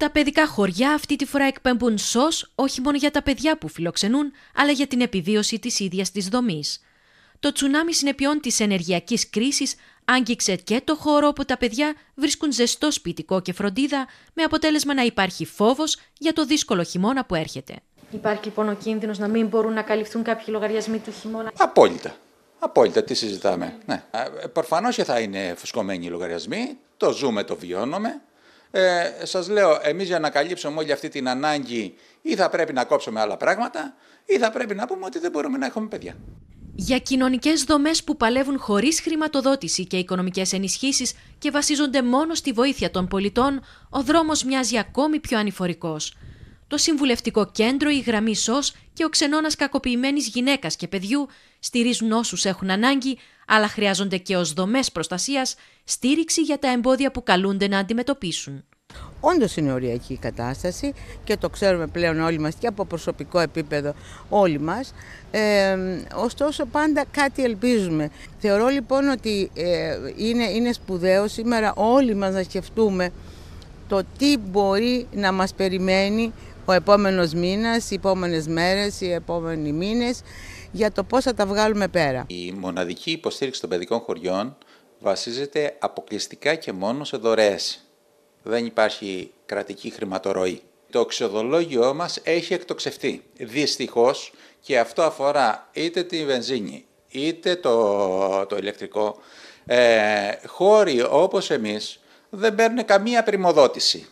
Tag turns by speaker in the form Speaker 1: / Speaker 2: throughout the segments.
Speaker 1: Τα παιδικά χωριά αυτή τη φορά εκπέμπουν σως όχι μόνο για τα παιδιά που φιλοξενούν, αλλά για την επιβίωση της ίδιας της δομής. Το τσουνάμι συνεπειών της ενεργειακής κρίσης άγγιξε και το χώρο όπου τα παιδιά βρίσκουν ζεστό σπιτικό και φροντίδα, με αποτέλεσμα να υπάρχει φόβος για το δύσκολο χειμώνα που έρχεται. Υπάρχει λοιπόν ο κίνδυνος να μην μπορούν να καλυφθούν κάποιοι λογαριασμοί του χειμώνα.
Speaker 2: Απόλυτα. Απόλυτα, τι συζητάμε. Ναι. Ε, και θα είναι φουσκωμένοι οι λογαριασμοί, το ζούμε, το βιώνουμε. Ε, σας λέω, εμείς για να καλύψουμε όλη αυτή την ανάγκη ή θα πρέπει να κόψουμε άλλα πράγματα ή θα πρέπει να πούμε ότι δεν μπορούμε να έχουμε παιδιά.
Speaker 1: Για κοινωνικές δομές που παλεύουν χωρίς χρηματοδότηση και οικονομικές ενισχύσεις και βασίζονται μόνο στη βοήθεια των πολιτών, ο δρόμος μοιάζει ακόμη πιο ανηφορικός το Συμβουλευτικό Κέντρο, η Γραμμή ΣΟΣ και ο Ξενώνας Κακοποιημένης Γυναίκας και Παιδιού στηρίζουν όσους έχουν ανάγκη, αλλά χρειάζονται και ως δομές προστασίας στήριξη για τα εμπόδια που καλούνται να αντιμετωπίσουν.
Speaker 3: Όντως είναι οριακή η κατάσταση και το ξέρουμε πλέον όλοι μας και από προσωπικό επίπεδο όλοι μας. Ε, ωστόσο πάντα κάτι ελπίζουμε. Θεωρώ λοιπόν ότι ε, είναι, είναι σπουδαίο σήμερα όλοι μας να σκεφτούμε το τι μπορεί να μας περιμένει ο επόμενος μήνας, οι επόμενες μέρες, οι επόμενοι μήνες για το πώς θα τα βγάλουμε πέρα.
Speaker 2: Η μοναδική υποστήριξη των παιδικών χωριών βασίζεται αποκλειστικά και μόνο σε δωρεές. Δεν υπάρχει κρατική χρηματορροή. Το αξιοδολόγιο μας έχει εκτοξευτεί. Δυστυχώς και αυτό αφορά είτε τη βενζίνη είτε το, το ηλεκτρικό. Ε, χώροι όπως εμείς δεν παίρνουν καμία πρημοδότηση.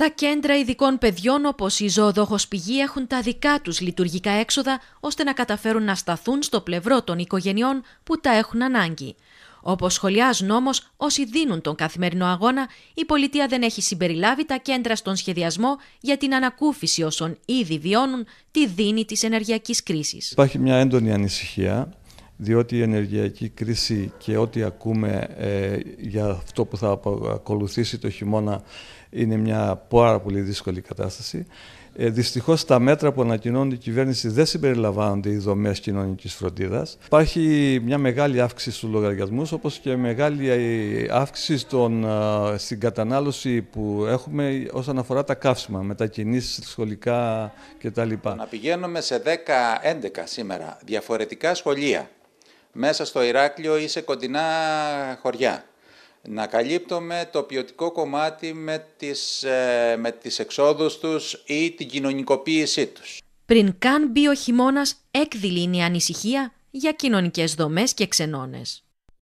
Speaker 1: Τα κέντρα ειδικών παιδιών όπως η ζωοδόχος πηγή έχουν τα δικά τους λειτουργικά έξοδα ώστε να καταφέρουν να σταθούν στο πλευρό των οικογενειών που τα έχουν ανάγκη. Όπως σχολιάζουν όμω όσοι δίνουν τον καθημερινό αγώνα, η πολιτεία δεν έχει συμπεριλάβει τα κέντρα στον σχεδιασμό για την ανακούφιση όσων ήδη βιώνουν τη δίνη της ενεργειακής κρίσης. Υπάρχει
Speaker 4: μια έντονη ανησυχία, διότι η ενεργειακή κρίση και ό,τι ακούμε ε, για αυτό που θα ακολουθήσει το χειμώνα είναι μια πάρα πολύ δύσκολη κατάσταση. Ε, Δυστυχώς τα μέτρα που ανακοινώνει η κυβέρνηση δεν συμπεριλαμβάνονται οι δομές κοινωνικής φροντίδας. Υπάρχει μια μεγάλη αύξηση στους λογαριασμούς, όπως και μεγάλη ε, αύξηση στον, ε, στην κατανάλωση που έχουμε όσον αφορά τα καύσιμα, μετακινήσεις σχολικά κτλ. Να
Speaker 2: πηγαίνουμε σε 10-11 σήμερα διαφορετικά σχολεία μέσα στο Ηράκλειο ή σε κοντινά χωριά να καλύπτουμε το ποιοτικό κομμάτι με τις, ε, με τις εξόδους τους ή την κοινωνικοποίησή τους.
Speaker 1: Πριν καν μπει ο χειμώνας, έκδηλη ανησυχία για κοινωνικές δομές και ξενώνες.